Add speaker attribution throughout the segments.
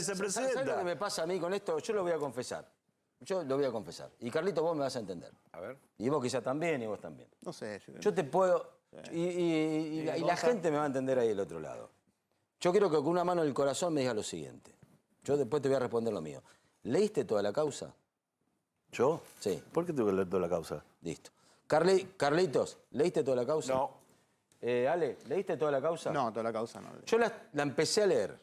Speaker 1: ¿Sabes lo que me pasa a mí con esto? Yo lo voy a confesar. Yo lo voy a confesar. Y Carlitos, vos me vas a entender. A ver. Y vos quizá también, y vos también. No sé. Yo, te puedo... Y, la, gente me va a entender ahí del otro lado. Yo quiero que con una mano en el corazón me diga lo siguiente. Yo después te voy a responder lo mío. ¿Leíste toda la causa? ¿Yo? Sí. ¿Por qué tengo que leer toda la causa? Listo. Carlitos, ¿leíste toda la causa? No. Eh, Ale, ¿leíste toda la causa? No, toda la causa no. Yo la, la empecé a leer.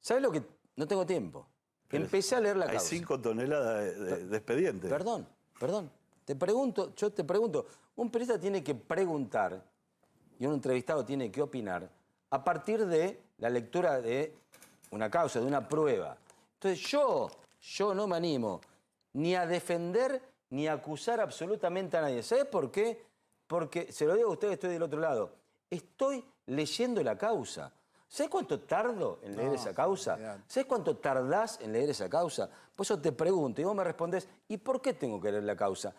Speaker 1: ¿Sabes lo que no tengo tiempo. Empecé a leer la causa. Hay cinco toneladas de, expedientes. Perdón, perdón. Te pregunto, yo te pregunto, un periodista tiene que preguntar y un entrevistado tiene que opinar a partir de la lectura de una causa, de una prueba. Entonces yo, yo no me animo ni a defender ni a acusar absolutamente a nadie. ¿Sabes por qué? Porque, se lo digo a ustedes, estoy del otro lado. Estoy leyendo la causa. ¿Sabes cuánto tardo en leer esa causa? ¿Sabes cuánto tardás en leer esa causa? Por eso te pregunto y vos me respondes ¿y por qué tengo que leer la causa?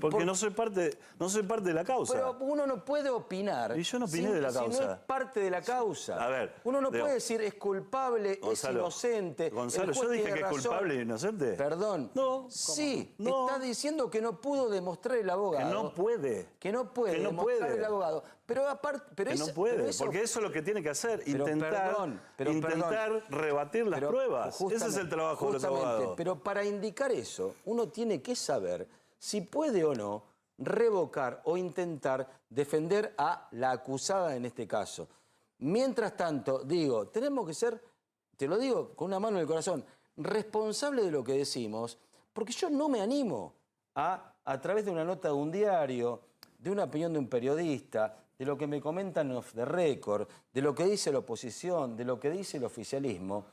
Speaker 1: Porque no, soy parte, no soy parte de la causa. Pero uno no puede opinar. Y yo no opiné de la causa. Si no es parte de la causa. A ver. Uno no puede decir es culpable, es inocente. Gonzalo, yo dije que es culpable e inocente. Perdón. No. Sí, está diciendo que no pudo demostrar el abogado. Que no puede. Que no puede no demostrar puede. el abogado. Pero aparte. Pero que no puede. porque eso es lo que tiene que hacer. intentar, perdón, pero intentar rebatir las pruebas. Ese es el trabajo de abogado. Justamente. Pero para indicar eso, uno tiene que saber si puede o no revocar o intentar defender a la acusada en este caso. Mientras tanto, digo, tenemos que ser, te lo digo con una mano en el corazón, responsable de lo que decimos, porque yo no me animo a, a través de una nota de un diario, de una opinión de un periodista, de lo que me comentan off the record, de lo que dice la oposición, de lo que dice el oficialismo,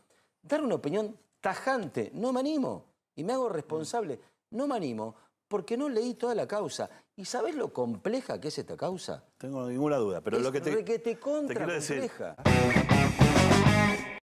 Speaker 1: dar una opinión tajante. No me animo y me hago responsable. No me animo porque no leí toda la causa. ¿Y sabes lo compleja que es esta causa? Tengo ninguna duda, pero lo que te, te, quiero compleja.